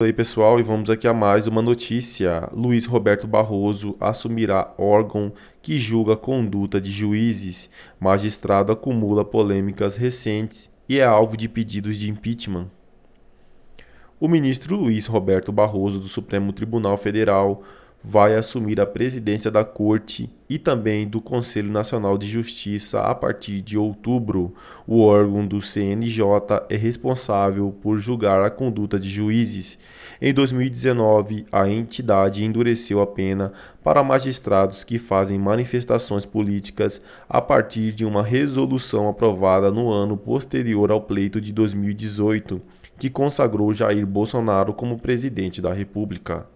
aí, pessoal, e vamos aqui a mais uma notícia. Luiz Roberto Barroso assumirá órgão que julga conduta de juízes. Magistrado acumula polêmicas recentes e é alvo de pedidos de impeachment. O ministro Luiz Roberto Barroso do Supremo Tribunal Federal vai assumir a presidência da Corte e também do Conselho Nacional de Justiça a partir de outubro. O órgão do CNJ é responsável por julgar a conduta de juízes. Em 2019, a entidade endureceu a pena para magistrados que fazem manifestações políticas a partir de uma resolução aprovada no ano posterior ao pleito de 2018, que consagrou Jair Bolsonaro como presidente da República.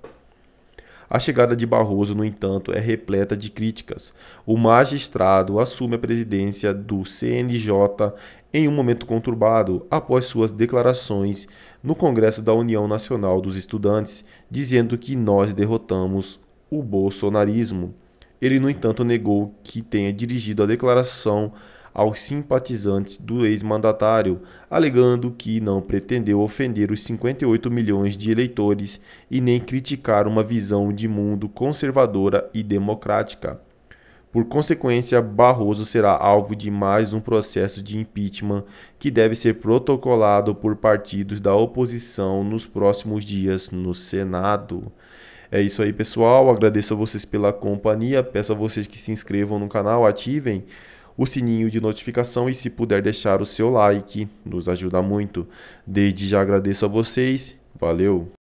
A chegada de Barroso, no entanto, é repleta de críticas. O magistrado assume a presidência do CNJ em um momento conturbado após suas declarações no Congresso da União Nacional dos Estudantes, dizendo que nós derrotamos o bolsonarismo. Ele, no entanto, negou que tenha dirigido a declaração aos simpatizantes do ex-mandatário, alegando que não pretendeu ofender os 58 milhões de eleitores e nem criticar uma visão de mundo conservadora e democrática. Por consequência, Barroso será alvo de mais um processo de impeachment que deve ser protocolado por partidos da oposição nos próximos dias no Senado. É isso aí, pessoal. Agradeço a vocês pela companhia. Peço a vocês que se inscrevam no canal, ativem o sininho de notificação e se puder deixar o seu like, nos ajuda muito. Desde já agradeço a vocês, valeu!